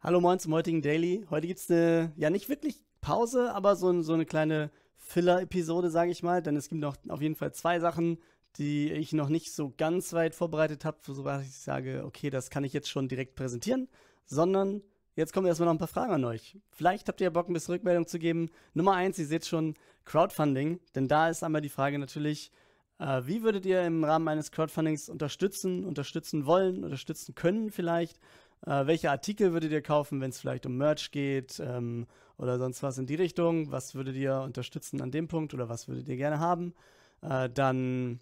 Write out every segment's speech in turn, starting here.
Hallo Moin zum heutigen Daily. Heute gibt es eine, ja nicht wirklich Pause, aber so, so eine kleine Filler-Episode, sage ich mal. Denn es gibt noch auf jeden Fall zwei Sachen, die ich noch nicht so ganz weit vorbereitet habe, so was ich sage, okay, das kann ich jetzt schon direkt präsentieren, sondern jetzt kommen erstmal noch ein paar Fragen an euch. Vielleicht habt ihr ja Bock, ein bisschen Rückmeldung zu geben. Nummer eins, ihr seht schon, Crowdfunding. Denn da ist einmal die Frage natürlich, äh, wie würdet ihr im Rahmen eines Crowdfundings unterstützen, unterstützen wollen, unterstützen können vielleicht? Äh, welche Artikel würdet ihr kaufen, wenn es vielleicht um Merch geht ähm, oder sonst was in die Richtung? Was würdet ihr unterstützen an dem Punkt oder was würdet ihr gerne haben? Äh, dann,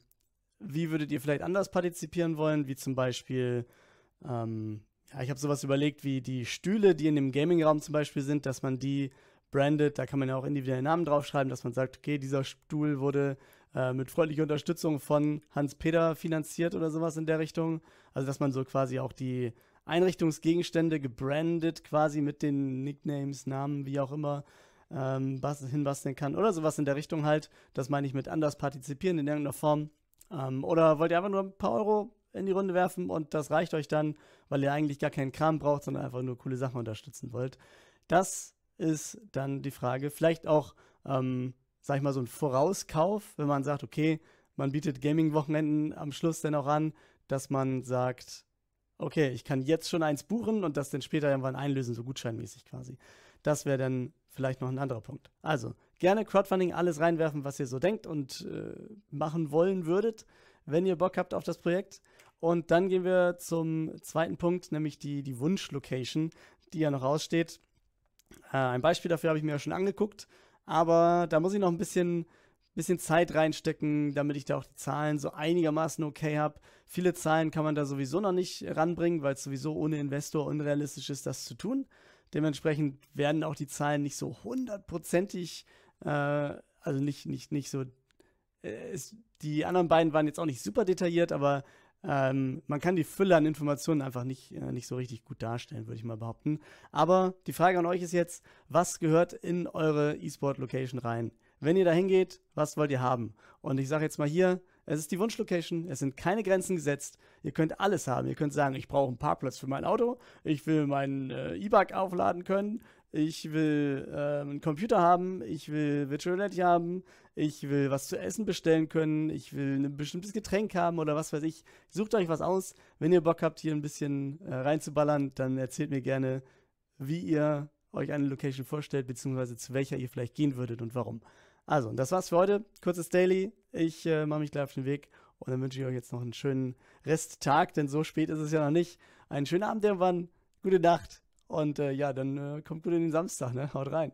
wie würdet ihr vielleicht anders partizipieren wollen, wie zum Beispiel, ähm, ja, ich habe sowas überlegt, wie die Stühle, die in dem Gaming-Raum zum Beispiel sind, dass man die branded. Da kann man ja auch individuelle Namen draufschreiben, dass man sagt, okay, dieser Stuhl wurde äh, mit freundlicher Unterstützung von Hans-Peter finanziert oder sowas in der Richtung. Also, dass man so quasi auch die Einrichtungsgegenstände gebrandet quasi mit den Nicknames, Namen, wie auch immer, ähm, hinbasteln kann oder sowas in der Richtung halt. Das meine ich mit anders partizipieren in irgendeiner Form. Ähm, oder wollt ihr einfach nur ein paar Euro in die Runde werfen und das reicht euch dann, weil ihr eigentlich gar keinen Kram braucht, sondern einfach nur coole Sachen unterstützen wollt. Das ist dann die Frage, vielleicht auch, ähm, sag ich mal, so ein Vorauskauf, wenn man sagt, okay, man bietet Gaming-Wochenenden am Schluss dann auch an, dass man sagt, okay, ich kann jetzt schon eins buchen und das dann später irgendwann einlösen, so gutscheinmäßig quasi. Das wäre dann vielleicht noch ein anderer Punkt. Also, gerne Crowdfunding alles reinwerfen, was ihr so denkt und äh, machen wollen würdet, wenn ihr Bock habt auf das Projekt. Und dann gehen wir zum zweiten Punkt, nämlich die, die Wunschlocation, die ja noch aussteht. Äh, ein Beispiel dafür habe ich mir ja schon angeguckt, aber da muss ich noch ein bisschen, bisschen Zeit reinstecken, damit ich da auch die Zahlen so einigermaßen okay habe. Viele Zahlen kann man da sowieso noch nicht ranbringen, weil es sowieso ohne Investor unrealistisch ist, das zu tun. Dementsprechend werden auch die Zahlen nicht so hundertprozentig, äh, also nicht, nicht, nicht so. Äh, ist, die anderen beiden waren jetzt auch nicht super detailliert, aber ähm, man kann die Fülle an Informationen einfach nicht, äh, nicht so richtig gut darstellen, würde ich mal behaupten. Aber die Frage an euch ist jetzt, was gehört in eure E-Sport-Location rein? Wenn ihr da hingeht, was wollt ihr haben? Und ich sage jetzt mal hier, es ist die Wunschlocation, es sind keine Grenzen gesetzt. Ihr könnt alles haben. Ihr könnt sagen, ich brauche einen Parkplatz für mein Auto, ich will meinen äh, E-Bike aufladen können, ich will äh, einen Computer haben, ich will Virtual Reality haben, ich will was zu essen bestellen können, ich will ein bestimmtes Getränk haben oder was weiß ich. Sucht euch was aus. Wenn ihr Bock habt, hier ein bisschen äh, reinzuballern, dann erzählt mir gerne, wie ihr euch eine Location vorstellt, beziehungsweise zu welcher ihr vielleicht gehen würdet und warum. Also, das war's für heute. Kurzes Daily. Ich äh, mache mich gleich auf den Weg und dann wünsche ich euch jetzt noch einen schönen Resttag, denn so spät ist es ja noch nicht. Einen schönen Abend irgendwann. Gute Nacht. Und äh, ja, dann äh, kommt gut in den Samstag, ne? Haut rein.